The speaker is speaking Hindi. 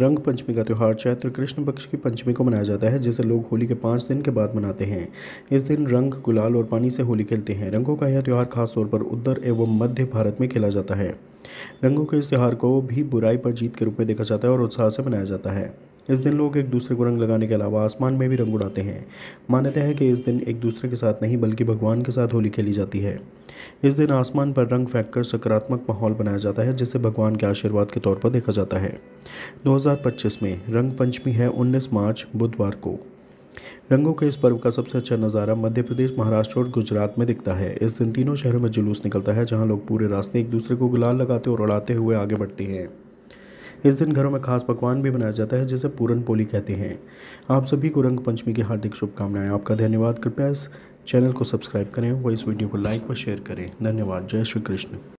रंग पंचमी का त्यौहार चैत्र कृष्ण पक्ष की पंचमी को मनाया जाता है जिसे लोग होली के पाँच दिन के बाद मनाते हैं इस दिन रंग गुलाल और पानी से होली खेलते हैं रंगों का यह त्यौहार खासतौर पर उत्तर एवं मध्य भारत में खेला जाता है रंगों के इस त्यौहार को भी बुराई पर जीत के रूप में देखा जाता है और उत्साह से मनाया जाता है इस दिन लोग एक दूसरे को रंग लगाने के अलावा आसमान में भी रंग उड़ाते हैं मान्यता है कि इस दिन एक दूसरे के साथ नहीं बल्कि भगवान के साथ होली खेली जाती है इस दिन आसमान पर रंग फेंक कर सकारात्मक माहौल बनाया जाता है जिसे भगवान के आशीर्वाद के तौर पर देखा जाता है 2025 में रंग पंचमी है 19 मार्च बुधवार को रंगों के इस पर्व का सबसे अच्छा नज़ारा मध्य प्रदेश महाराष्ट्र और गुजरात में दिखता है इस दिन तीनों शहरों में जुलूस निकलता है जहां लोग पूरे रास्ते एक दूसरे को गुलाल लगाते और उड़ाते हुए आगे बढ़ते हैं इस दिन घरों में खास पकवान भी बनाया जाता है जिसे पूरन पोली कहते हैं आप सभी को रंग पंचमी की हार्दिक शुभकामनाएं आपका धन्यवाद कृपया इस चैनल को सब्सक्राइब करें व इस वीडियो को लाइक व शेयर करें धन्यवाद जय श्री कृष्ण